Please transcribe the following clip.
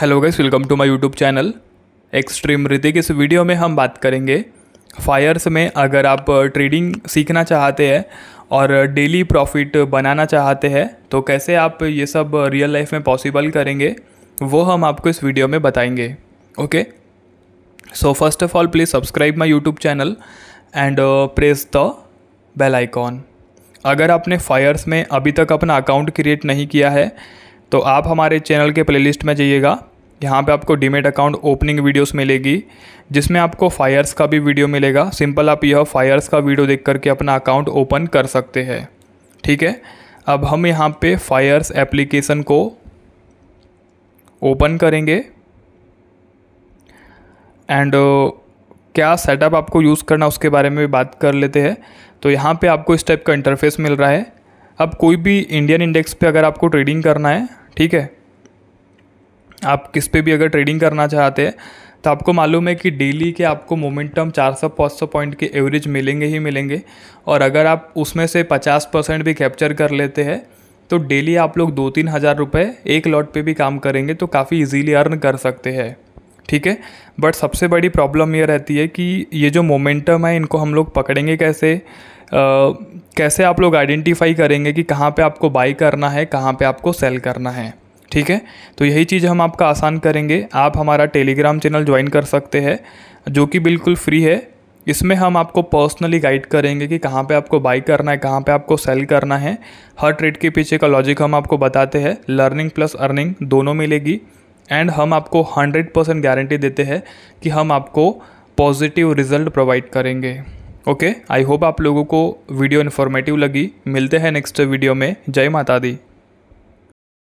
hello guys welcome to my YouTube channel extreme Hrithik इस video में हम बात करेंगे फायर्स में अगर आप ट्रेडिंग सीखना चाहते हैं और डेली प्रॉफिट बनाना चाहते हैं तो कैसे आप ये सब रियल लाइफ में पॉसिबल करेंगे वो हम आपको इस वीडियो में बताएंगे okay so first of all please subscribe my YouTube channel and press the bell icon अगर आपने फायर्स में अभी तक अपना अकाउंट क्रिएट नहीं किया है तो आप हमारे चैनल के प्लेलिस्ट में जाइएगा यहाँ पे आपको डीमेट अकाउंट ओपनिंग वीडियोस मिलेगी जिसमें आपको फायर्स का भी वीडियो मिलेगा सिंपल आप यह फायर्स का वीडियो देख करके अपना अकाउंट ओपन कर सकते हैं ठीक है अब हम यहाँ पे फायर्स एप्लीकेशन को ओपन करेंगे एंड uh, क्या सेटअप आपको यूज़ करना उसके बारे में भी बात कर लेते हैं तो यहाँ पे आपको इस टाइप का इंटरफेस मिल रहा है अब कोई भी इंडियन इंडेक्स पे अगर आपको ट्रेडिंग करना है ठीक है आप किस पे भी अगर ट्रेडिंग करना चाहते हैं तो आपको मालूम है कि डेली के आपको मोमेंटम 400-500 पॉइंट के एवरेज मिलेंगे ही मिलेंगे और अगर आप उसमें से 50 परसेंट भी कैप्चर कर लेते हैं तो डेली आप लोग दो तीन हज़ार रुपये एक लॉट पे भी काम करेंगे तो काफ़ी इजीली अर्न कर सकते हैं ठीक है बट सबसे बड़ी प्रॉब्लम ये रहती है कि ये जो मोमेंटम है इनको हम लोग पकड़ेंगे कैसे आ, कैसे आप लोग आइडेंटिफाई करेंगे कि कहाँ पे आपको बाई करना है कहाँ पे आपको सेल करना है ठीक है तो यही चीज़ हम आपका आसान करेंगे आप हमारा टेलीग्राम चैनल ज्वाइन कर सकते हैं जो कि बिल्कुल फ्री है इसमें हम आपको पर्सनली गाइड करेंगे कि कहाँ पे आपको बाई करना है कहाँ पे आपको सेल करना है हर ट्रेड के पीछे का लॉजिक हम आपको बताते हैं लर्निंग प्लस अर्निंग दोनों मिलेगी एंड हम आपको 100 परसेंट गारंटी देते हैं कि हम आपको पॉजिटिव रिजल्ट प्रोवाइड करेंगे ओके आई होप आप लोगों को वीडियो इन्फॉर्मेटिव लगी मिलते हैं नेक्स्ट वीडियो में जय माता दी